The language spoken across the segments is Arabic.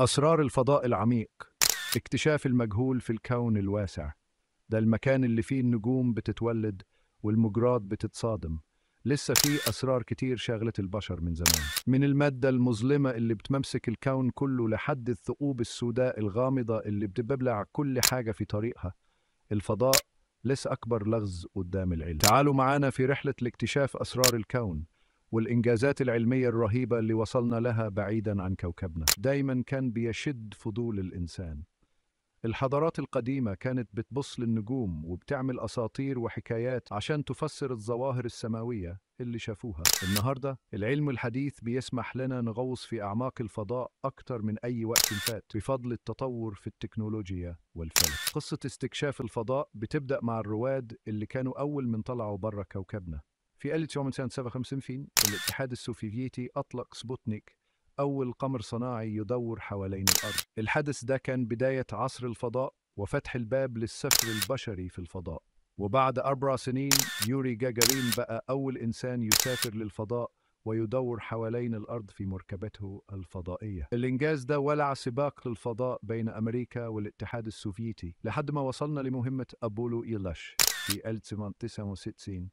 أسرار الفضاء العميق اكتشاف المجهول في الكون الواسع ده المكان اللي فيه النجوم بتتولد والمجرات بتتصادم لسه فيه أسرار كتير شغلة البشر من زمان من المادة المظلمة اللي بتمسك الكون كله لحد الثقوب السوداء الغامضة اللي بتبلع كل حاجة في طريقها الفضاء لسه أكبر لغز قدام العلم تعالوا معانا في رحلة لاكتشاف أسرار الكون والإنجازات العلمية الرهيبة اللي وصلنا لها بعيدا عن كوكبنا دايما كان بيشد فضول الإنسان الحضارات القديمة كانت بتبص للنجوم وبتعمل أساطير وحكايات عشان تفسر الظواهر السماوية اللي شافوها النهاردة العلم الحديث بيسمح لنا نغوص في أعماق الفضاء أكتر من أي وقت فات بفضل التطور في التكنولوجيا والفلك قصة استكشاف الفضاء بتبدأ مع الرواد اللي كانوا أول من طلعوا برا كوكبنا في 1957 الاتحاد السوفيتي أطلق سبوتنيك أول قمر صناعي يدور حوالين الأرض الحدث ده كان بداية عصر الفضاء وفتح الباب للسفر البشري في الفضاء وبعد أربع سنين يوري جاجارين بقى أول إنسان يسافر للفضاء ويدور حوالين الأرض في مركبته الفضائية الإنجاز ده ولع سباق للفضاء بين أمريكا والاتحاد السوفيتي لحد ما وصلنا لمهمة أبولو إيلاش في 1969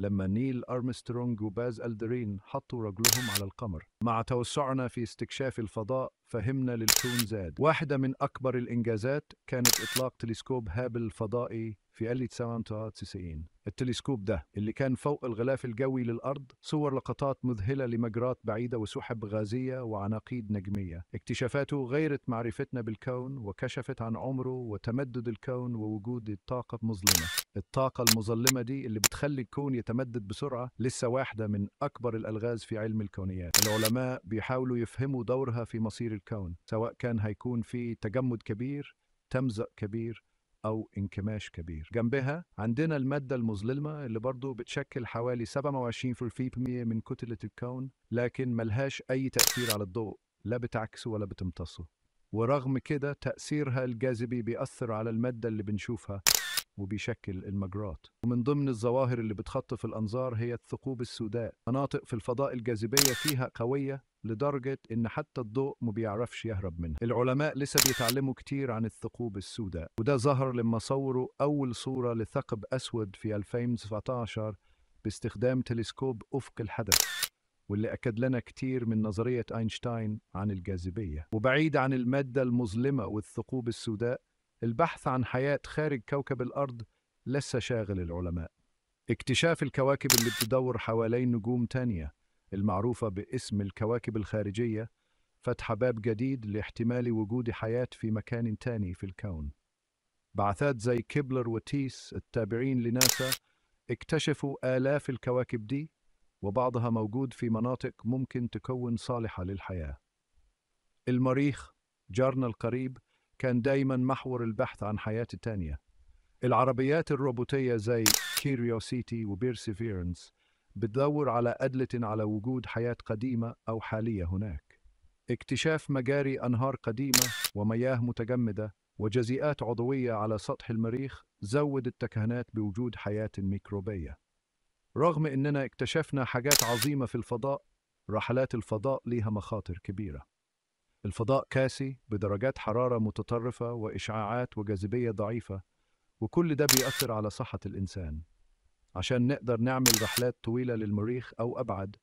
لما نيل أرمسترونج وباز ألدرين حطوا رجلهم على القمر مع توسعنا في استكشاف الفضاء فهمنا للكون زاد واحدة من أكبر الإنجازات كانت إطلاق تلسكوب هابل الفضائي في 1999 التلسكوب ده اللي كان فوق الغلاف الجوي للأرض صور لقطات مذهلة لمجرات بعيدة وسحب غازية وعناقيد نجمية اكتشافاته غيرت معرفتنا بالكون وكشفت عن عمره وتمدد الكون ووجود الطاقة المظلمة الطاقة المظلمة دي اللي بتخلي الكون يتمدد بسرعة لسه واحدة من أكبر الألغاز في علم الكونيات العلماء بيحاولوا يفهموا دورها في مصير الكون سواء كان هيكون في تجمد كبير تمزق كبير أو انكماش كبير جنبها عندنا المادة المظلمة اللي برضو بتشكل حوالي 27% من كتلة الكون لكن ملهاش أي تأثير على الضوء لا بتعكسه ولا بتمتصه ورغم كده تأثيرها الجاذبي بيأثر على المادة اللي بنشوفها وبيشكل المجرات ومن ضمن الظواهر اللي بتخطف الأنظار هي الثقوب السوداء مناطق في الفضاء الجاذبية فيها قوية لدرجة إن حتى الضوء ما بيعرفش يهرب منها العلماء لسه بيتعلموا كتير عن الثقوب السوداء وده ظهر لما صوروا أول صورة لثقب أسود في 2017 باستخدام تلسكوب أفق الحدث واللي أكد لنا كتير من نظرية أينشتاين عن الجاذبية وبعيد عن المادة المظلمة والثقوب السوداء البحث عن حياة خارج كوكب الأرض لسه شاغل العلماء اكتشاف الكواكب اللي بتدور حوالين نجوم تانية المعروفة باسم الكواكب الخارجية فتح باب جديد لاحتمال وجود حياة في مكان تاني في الكون بعثات زي كيبلر وتيس التابعين لناسا اكتشفوا آلاف الكواكب دي وبعضها موجود في مناطق ممكن تكون صالحة للحياة المريخ جارنا القريب كان دايما محور البحث عن حياة تانية العربيات الروبوتية زي كيريوسيتي وبيرسيفيرنس بتدور على أدلة على وجود حياة قديمة أو حالية هناك اكتشاف مجاري أنهار قديمة ومياه متجمدة وجزيئات عضوية على سطح المريخ زود التكهنات بوجود حياة ميكروبية رغم أننا اكتشفنا حاجات عظيمة في الفضاء رحلات الفضاء ليها مخاطر كبيرة الفضاء كاسي بدرجات حرارة متطرفة وإشعاعات وجاذبية ضعيفة وكل ده بيأثر على صحة الإنسان عشان نقدر نعمل رحلات طويلة للمريخ أو أبعد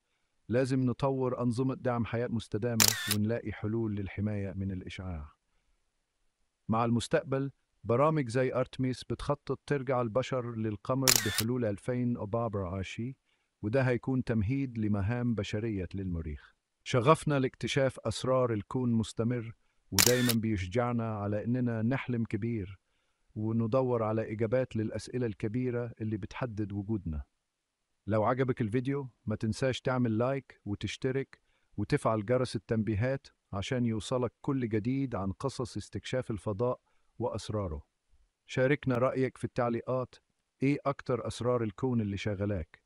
لازم نطور أنظمة دعم حياة مستدامة ونلاقي حلول للحماية من الإشعاع مع المستقبل برامج زي أرتميس بتخطط ترجع البشر للقمر بحلول 2000 أوبابر عاشي وده هيكون تمهيد لمهام بشرية للمريخ شغفنا لاكتشاف أسرار الكون مستمر ودايما بيشجعنا على إننا نحلم كبير وندور على إجابات للأسئلة الكبيرة اللي بتحدد وجودنا لو عجبك الفيديو ما تنساش تعمل لايك وتشترك وتفعل جرس التنبيهات عشان يوصلك كل جديد عن قصص استكشاف الفضاء وأسراره شاركنا رأيك في التعليقات إيه أكتر أسرار الكون اللي شغلاك